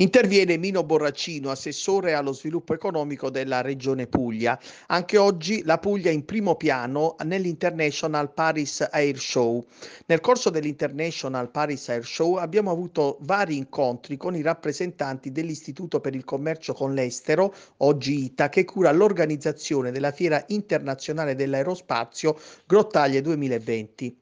Interviene Mino Borraccino, assessore allo sviluppo economico della Regione Puglia. Anche oggi la Puglia è in primo piano nell'International Paris Air Show. Nel corso dell'International Paris Air Show abbiamo avuto vari incontri con i rappresentanti dell'Istituto per il Commercio con l'Estero, oggi ITA, che cura l'organizzazione della Fiera Internazionale dell'Aerospazio Grottaglie 2020.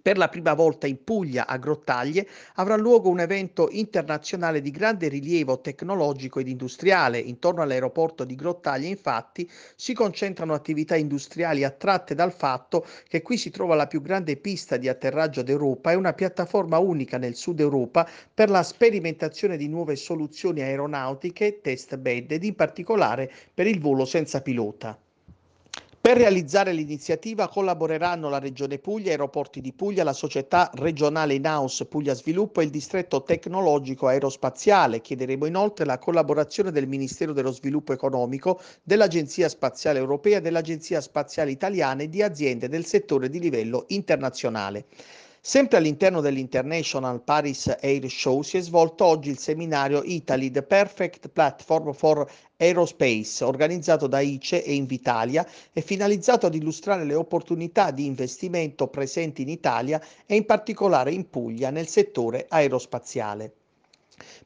Per la prima volta in Puglia, a Grottaglie, avrà luogo un evento internazionale di grande rilievo tecnologico ed industriale. Intorno all'aeroporto di Grottaglie, infatti, si concentrano attività industriali attratte dal fatto che qui si trova la più grande pista di atterraggio d'Europa e una piattaforma unica nel sud Europa per la sperimentazione di nuove soluzioni aeronautiche, test bed ed in particolare per il volo senza pilota. Per realizzare l'iniziativa collaboreranno la Regione Puglia, Aeroporti di Puglia, la società regionale in-house Puglia Sviluppo e il distretto tecnologico aerospaziale. Chiederemo inoltre la collaborazione del Ministero dello Sviluppo Economico, dell'Agenzia Spaziale Europea, dell'Agenzia Spaziale Italiana e di aziende del settore di livello internazionale. Sempre all'interno dell'International Paris Air Show si è svolto oggi il seminario Italy The Perfect Platform for Aerospace, organizzato da ICE e Invitalia e finalizzato ad illustrare le opportunità di investimento presenti in Italia e in particolare in Puglia nel settore aerospaziale.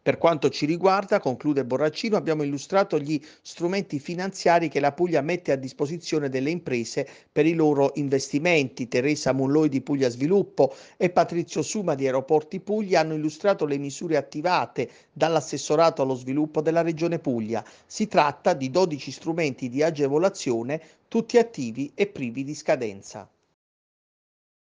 Per quanto ci riguarda, conclude Borraccino, abbiamo illustrato gli strumenti finanziari che la Puglia mette a disposizione delle imprese per i loro investimenti. Teresa Mulloi di Puglia Sviluppo e Patrizio Suma di Aeroporti Puglia hanno illustrato le misure attivate dall'assessorato allo sviluppo della Regione Puglia. Si tratta di 12 strumenti di agevolazione, tutti attivi e privi di scadenza.